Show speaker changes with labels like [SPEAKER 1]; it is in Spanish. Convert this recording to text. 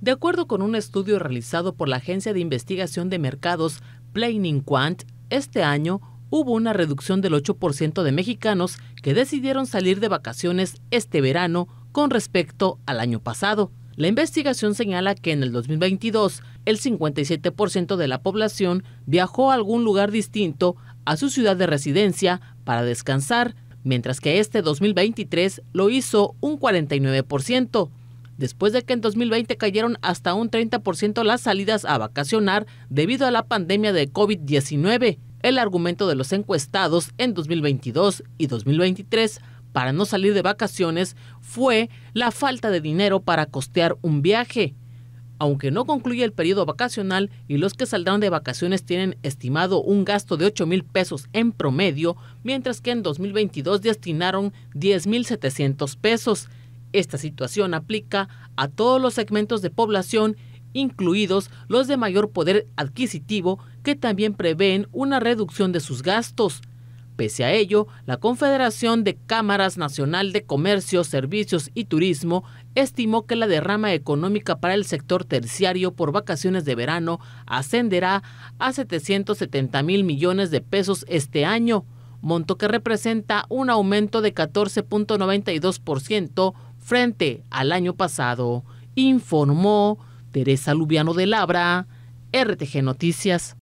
[SPEAKER 1] De acuerdo con un estudio realizado por la Agencia de Investigación de Mercados Planning Quant, este año hubo una reducción del 8% de mexicanos que decidieron salir de vacaciones este verano con respecto al año pasado. La investigación señala que en el 2022 el 57% de la población viajó a algún lugar distinto a su ciudad de residencia para descansar, mientras que este 2023 lo hizo un 49% después de que en 2020 cayeron hasta un 30% las salidas a vacacionar debido a la pandemia de COVID-19. El argumento de los encuestados en 2022 y 2023 para no salir de vacaciones fue la falta de dinero para costear un viaje. Aunque no concluye el periodo vacacional y los que saldrán de vacaciones tienen estimado un gasto de 8 mil pesos en promedio, mientras que en 2022 destinaron 10 mil 700 pesos. Esta situación aplica a todos los segmentos de población, incluidos los de mayor poder adquisitivo, que también prevén una reducción de sus gastos. Pese a ello, la Confederación de Cámaras Nacional de Comercio, Servicios y Turismo estimó que la derrama económica para el sector terciario por vacaciones de verano ascenderá a 770 mil millones de pesos este año, monto que representa un aumento de 14.92% frente al año pasado, informó Teresa Lubiano de Labra, RTG Noticias.